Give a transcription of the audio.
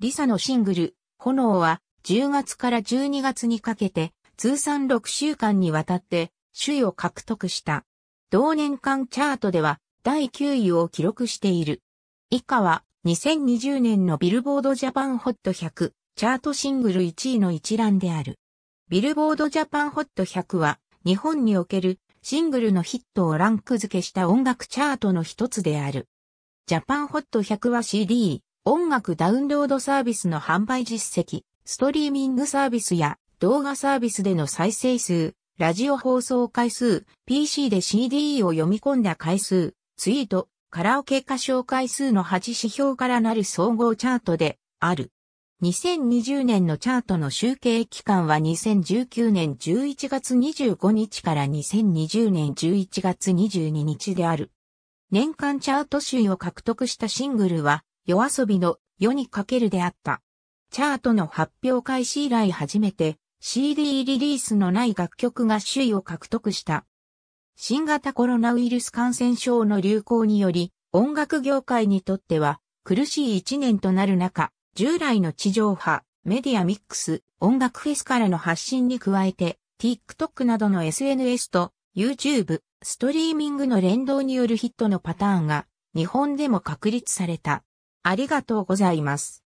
リサのシングル、炎は10月から12月にかけて通算6週間にわたって首位を獲得した。同年間チャートでは第9位を記録している。以下は2020年のビルボードジャパンホット100チャートシングル1位の一覧である。ビルボードジャパンホット100は日本におけるシングルのヒットをランク付けした音楽チャートの一つである。ジャパンホット100は CD、音楽ダウンロードサービスの販売実績、ストリーミングサービスや動画サービスでの再生数、ラジオ放送回数、PC で CD を読み込んだ回数、ツイート、カラオケ歌唱回数の8指標からなる総合チャートである。2020年のチャートの集計期間は2019年11月25日から2020年11月22日である。年間チャート集を獲得したシングルは夜遊びの夜にかけるであった。チャートの発表開始以来初めて CD リリースのない楽曲が首位を獲得した。新型コロナウイルス感染症の流行により音楽業界にとっては苦しい一年となる中、従来の地上波、メディアミックス、音楽フェスからの発信に加えて、TikTok などの SNS と YouTube、ストリーミングの連動によるヒットのパターンが日本でも確立された。ありがとうございます。